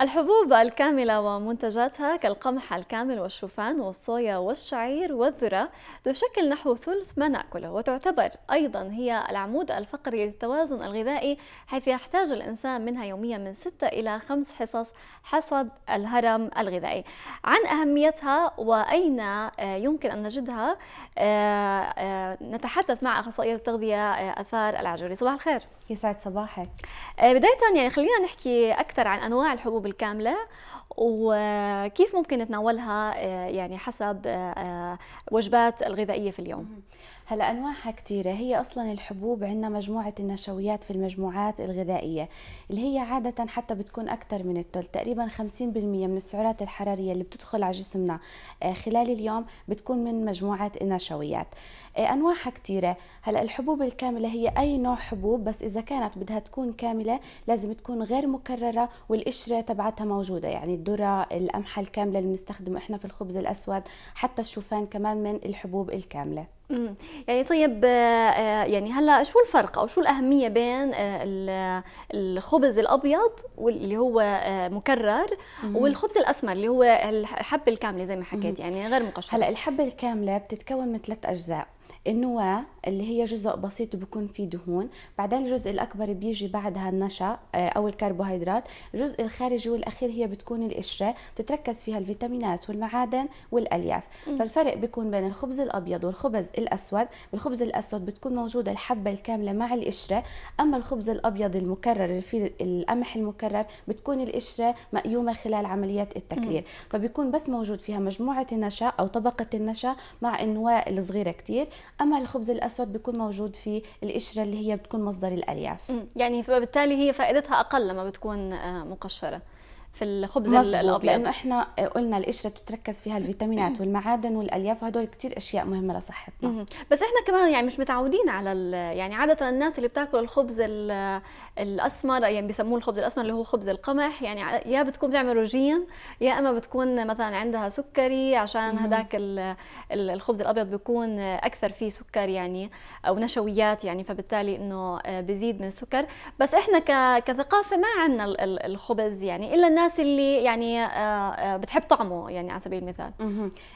الحبوب الكاملة ومنتجاتها كالقمح الكامل والشوفان والصويا والشعير والذرة تشكل نحو ثلث ما ناكله وتعتبر أيضا هي العمود الفقري للتوازن الغذائي حيث يحتاج الإنسان منها يوميا من 6 إلى 5 حصص حسب الهرم الغذائي عن أهميتها وأين آه، يمكن أن نجدها آه، آه، نتحدث مع أخصائية التغذية أثار العجوري صباح الخير يسعد صباحك بداية يعني خلينا نحكي أكثر عن أنواع الحبوب بالكامله وكيف ممكن نتناولها آه، يعني حسب آه، آه، وجبات الغذائيه في اليوم هلا انواعها كثيره هي اصلا الحبوب عندنا مجموعه النشويات في المجموعات الغذائيه اللي هي عاده حتى بتكون اكثر من الثلث تقريبا 50% من السعرات الحراريه اللي بتدخل على جسمنا خلال اليوم بتكون من مجموعه النشويات انواعها كثيره هلا الحبوب الكامله هي اي نوع حبوب بس اذا كانت بدها تكون كامله لازم تكون غير مكرره والقشره تبعتها موجوده يعني الذره القمحه الكامله اللي بنستخدمه احنا في الخبز الاسود حتى الشوفان كمان من الحبوب الكامله يعني طيب آه، آه، يعني هلا شو الفرق او شو الاهميه بين الخبز الابيض واللي هو آه، مكرر والخبز الاسمر اللي هو الحبه الكامله زي ما حكيت يعني غير مقشره هلا الحبه الكامله بتتكون من ثلاث اجزاء النواة اللي هي جزء بسيط بكون فيه دهون بعدين الجزء الأكبر بيجي بعدها النشا آه، أو الكربوهيدرات الجزء الخارجي والأخير هي بتكون القشرة بتتركز فيها الفيتامينات والمعادن والألياف فالفرق بيكون بين الخبز الأبيض والخبز الأسود بالخبز الأسود بتكون موجودة الحبة الكاملة مع القشرة أما الخبز الأبيض المكرر في القمح المكرر بتكون القشرة مقيومة خلال عمليات التكرير فبيكون بس موجود فيها مجموعة النشا أو طبقة النشا مع النواة الصغيرة كتير اما الخبز الاسود بيكون موجود في القشره اللي هي بتكون مصدر الالياف يعني فبالتالي هي فائدتها اقل لما بتكون آه، مقشره في الخبز الابيض لانه احنا قلنا القشره بتتركز فيها الفيتامينات والمعادن والالياف وهدول كثير اشياء مهمه لصحتنا بس احنا كمان يعني مش متعودين على يعني عاده الناس اللي بتاكل الخبز الاسمر يعني بيسموه الخبز الاسمر اللي هو خبز القمح يعني يا بتكون بتعمل روجين يا اما بتكون مثلا عندها سكري عشان هذاك الخبز الابيض بيكون اكثر فيه سكر يعني او نشويات يعني فبالتالي انه آه، بزيد من السكر بس احنا كثقافه ما عندنا الخبز يعني الا الناس الناس اللي يعني آه، آه، بتحب طعمه يعني على سبيل المثال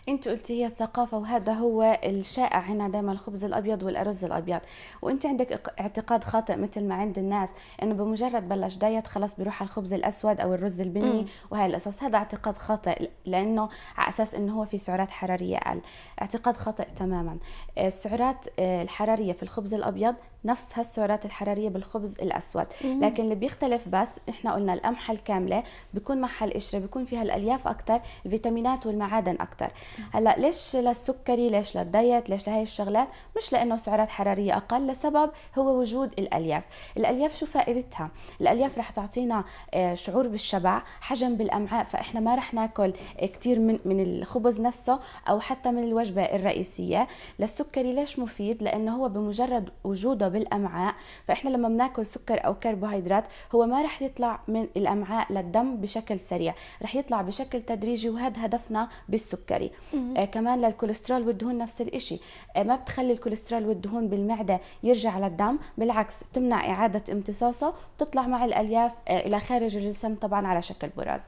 انت قلتي هي الثقافه وهذا هو الشائع هنا دائما الخبز الابيض والارز الابيض وانت عندك اعتقاد خاطئ مثل ما عند الناس انه بمجرد بلش دايت خلاص بيروح على الخبز الاسود او الرز البني وهي الاساس هذا اعتقاد خاطئ لانه على اساس انه هو في سعرات حراريه اقل اعتقاد خاطئ تماما السعرات آه، الحراريه في الخبز الابيض نفس هالسعرات الحراريه بالخبز الاسود مم. لكن اللي بيختلف بس احنا قلنا القمحه الكامله بيكون معها القشره بيكون فيها الالياف اكثر الفيتامينات والمعادن اكثر هلا ليش للسكري ليش للدايت ليش لهي الشغلات مش لانه سعرات حراريه اقل لسبب هو وجود الالياف الالياف شو فائدتها الالياف رح تعطينا آه، شعور بالشبع حجم بالامعاء فاحنا ما رح ناكل آه، كثير من من الخبز نفسه او حتى من الوجبه الرئيسيه للسكري ليش مفيد لانه هو بمجرد وجوده بالامعاء فاحنا لما بناكل سكر او كربوهيدرات هو ما رح يطلع من الامعاء للدم بشكل سريع رح يطلع بشكل تدريجي وهذا هدفنا بالسكري آه كمان للكوليسترول والدهون نفس الشيء آه ما بتخلي الكوليسترول والدهون بالمعده يرجع للدم بالعكس بتمنع اعاده امتصاصه بتطلع مع الالياف آه الى خارج الجسم طبعا على شكل براز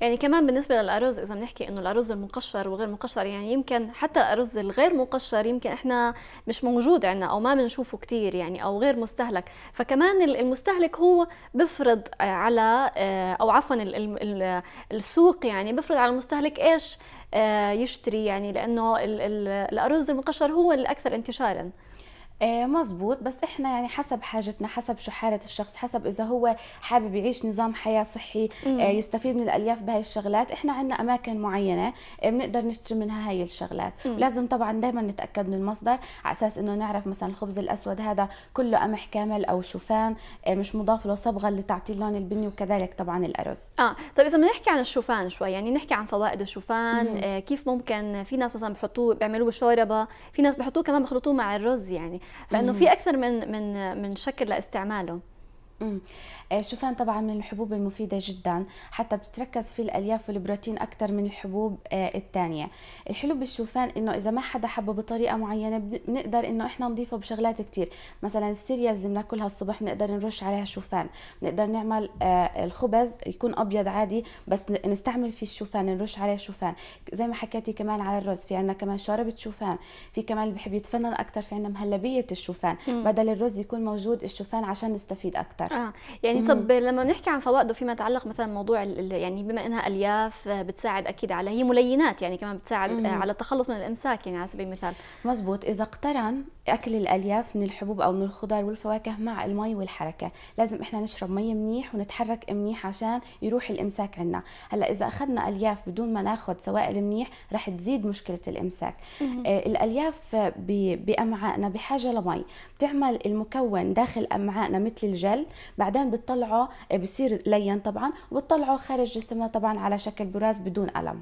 يعني كمان بالنسبه للارز اذا بنحكي انه الارز المقشر وغير مقشر يعني يمكن حتى الارز الغير مقشر يمكن احنا مش موجود عندنا او ما بنشوفه كثير كبير يعني او غير مستهلك فكمان المستهلك هو بفرض آه، على آه، او عفوا السوق يعني بفرض على المستهلك ايش آه، يشتري يعني لانه الارز المقشر هو الاكثر انتشارا آه، مزبوط بس احنا يعني حسب حاجتنا حسب شو حاله الشخص حسب اذا هو حابب يعيش نظام حياه صحي مم. آه، يستفيد من الالياف بهاي الشغلات احنا عندنا اماكن معينه آه، بنقدر نشتري منها هاي الشغلات مم. لازم طبعا دائما نتاكد من المصدر على اساس انه نعرف مثلا الخبز الاسود هذا كله قمح كامل او شوفان مش مضاف له صبغه اللي تعطيه اللون البني وكذلك طبعا الارز اه طيب اذا بدنا نحكي عن الشوفان شوي يعني نحكي عن فوائد الشوفان مم. كيف ممكن في ناس مثلا بحطوه بيعملوه شوربه في ناس بحطوه كمان بخلطوه مع الرز يعني لانه في اكثر من من من شكل لاستعماله امم شوفان طبعا من الحبوب المفيده جدا حتى بتركز في الالياف والبروتين اكثر من الحبوب آه، الثانيه الحلو بالشوفان انه اذا ما حدا حبه بطريقه معينه بنقدر انه احنا نضيفه بشغلات كثير مثلا السيريالز اللي بناكلها الصبح بنقدر نرش عليها شوفان بنقدر نعمل آه، الخبز يكون ابيض عادي بس نستعمل فيه الشوفان نرش عليه شوفان زي ما حكيتي كمان على الرز في عندنا كمان شوربه شوفان في كمان اللي بحب يتفنن اكثر في عندنا مهلبيه الشوفان بدل الرز يكون موجود الشوفان عشان نستفيد اكثر اكثر اه يعني مم. طب لما بنحكي عن فوائده فيما يتعلق مثلا موضوع يعني بما انها الياف بتساعد اكيد على هي ملينات يعني كمان بتساعد آه، مم. على التخلص من الامساك يعني على سبيل المثال مزبوط اذا اقترن اكل الالياف من الحبوب او من الخضار والفواكه مع المي والحركه لازم احنا نشرب مي منيح ونتحرك منيح عشان يروح الامساك عنا هلا اذا اخذنا الياف بدون ما ناخذ سوائل منيح رح تزيد مشكله الامساك آه الالياف بامعائنا بحاجه لمي بتعمل المكون داخل امعائنا مثل الجل بعدين بتطلعه آه، بصير لين طبعا وبتطلعه خارج جسمنا طبعا على شكل براز بدون ألم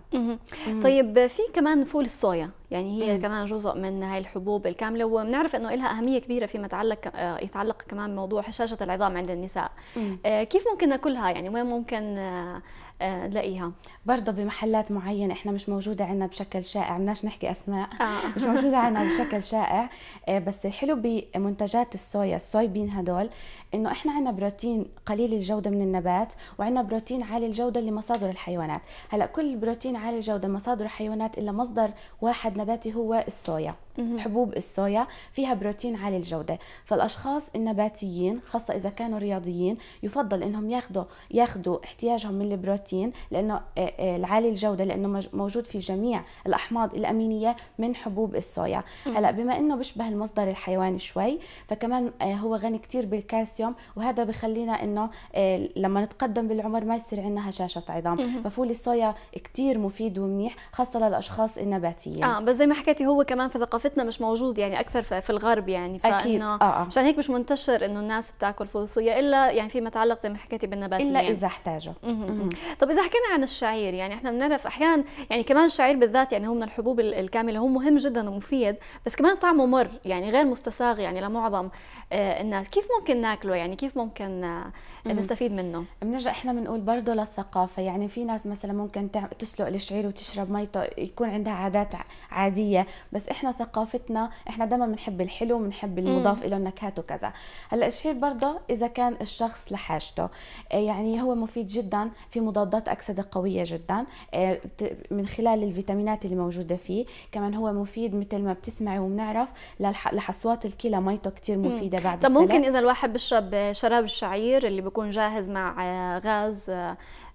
طيب في كمان فول الصويا يعني هي مم. كمان جزء من هاي الحبوب الكامله وبنعرف انه لها اهميه كبيره فيما يتعلق آه، يتعلق كمان موضوع هشاشه العظام عند النساء مم. آه، كيف ممكن ناكلها يعني وين ممكن نلاقيها آه، برضه بمحلات معينه احنا مش موجوده عندنا بشكل شائع بدناش نحكي اسماء آه. مش موجوده عندنا بشكل شائع آه، بس الحلو بمنتجات الصويا الصويبين هدول انه احنا عندنا بروتين قليل الجوده من النبات وعندنا بروتين عالي الجوده لمصادر الحيوانات هلا كل بروتين عالي الجوده مصادر الحيوانات الا مصدر واحد نباتي هو الصويا حبوب الصويا فيها بروتين عالي الجوده فالاشخاص النباتيين خاصه اذا كانوا رياضيين يفضل انهم ياخذوا ياخذوا احتياجهم من البروتين لانه آه، آه، العالي الجوده لانه موجود في جميع الاحماض الامينيه من حبوب الصويا هلا بما انه بيشبه المصدر الحيواني شوي فكمان آه، هو غني كثير بالكالسيوم وهذا بخلينا انه لما نتقدم بالعمر ما يصير عندنا هشاشه عظام ففول الصويا كثير مفيد ومنيح خاصه للاشخاص النباتيين اه بس زي ما حكيتي هو كمان في ثقافة ثقافتنا مش موجود يعني اكثر في الغرب يعني اكيد آه،, آه. عشان هيك مش منتشر انه الناس بتاكل فول الا يعني فيما يتعلق زي ما حكيتي بالنبات الا يعني. اذا احتاجه طب اذا حكينا عن الشعير يعني احنا بنعرف احيانا يعني كمان الشعير بالذات يعني هو من الحبوب الكامله هو مهم جدا ومفيد بس كمان طعمه مر يعني غير مستساغ يعني لمعظم آه، الناس كيف ممكن ناكله يعني كيف ممكن آه، نستفيد منه بنرجع احنا بنقول برضه للثقافه يعني في ناس مثلا ممكن تسلق الشعير وتشرب ميته يكون عندها عادات عاديه بس احنا ثقافتنا احنا دائما بنحب الحلو بنحب المضاف له النكهات وكذا هلا الشهير برضه اذا كان الشخص لحاجته آه، يعني هو مفيد جدا في مضادات اكسده قويه جدا آه، من خلال الفيتامينات اللي موجوده فيه كمان هو مفيد مثل ما بتسمعي وبنعرف لحصوات الكلى ميته كثير مفيده مم. بعد طب السلام. ممكن اذا الواحد بيشرب شراب الشعير اللي بيكون جاهز مع آه، غاز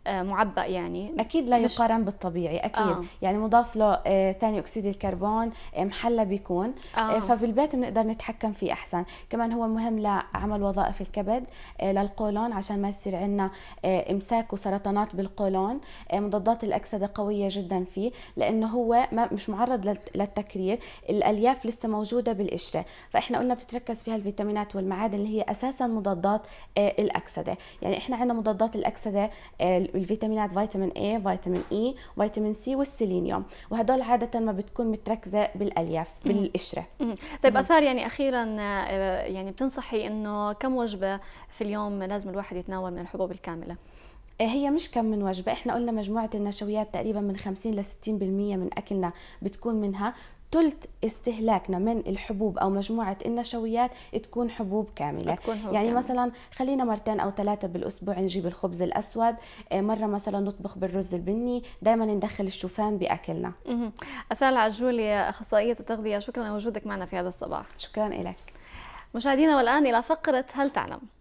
آه، معبأ يعني اكيد لا يقارن مش... بالطبيعي اكيد آه. يعني مضاف له آه، ثاني اكسيد الكربون آه، محلى بيكون آه. فبالبيت بنقدر نتحكم فيه احسن كمان هو مهم لعمل وظائف الكبد للقولون عشان ما يصير عندنا امساك وسرطانات بالقولون مضادات الاكسده قويه جدا فيه لانه هو مش معرض للتكرير الالياف لسه موجوده بالقشره فاحنا قلنا بتتركز فيها الفيتامينات والمعادن اللي هي اساسا مضادات الاكسده يعني احنا عندنا مضادات الاكسده الفيتامينات فيتامين A فيتامين E فيتامين سي والسيلينيوم وهدول عادة ما بتكون متركزة بالألياف بالقشرة طيب أثار يعني أخيرا آه، يعني بتنصحي أنه كم وجبة في اليوم لازم الواحد يتناول من الحبوب الكاملة؟ آه، هي مش كم من وجبة احنا قلنا مجموعة النشويات تقريبا من 50 ل 60% من أكلنا بتكون منها ثلث استهلاكنا من الحبوب او مجموعه النشويات تكون حبوب كامله تكون حبوب يعني كامل. مثلا خلينا مرتين او ثلاثه بالاسبوع نجيب الخبز الاسود آه، مره مثلا نطبخ بالرز البني دائما ندخل الشوفان باكلنا اثال عجولي اخصائيه التغذيه شكرا لوجودك معنا في هذا الصباح شكرا لك مشاهدينا والان الى فقره هل تعلم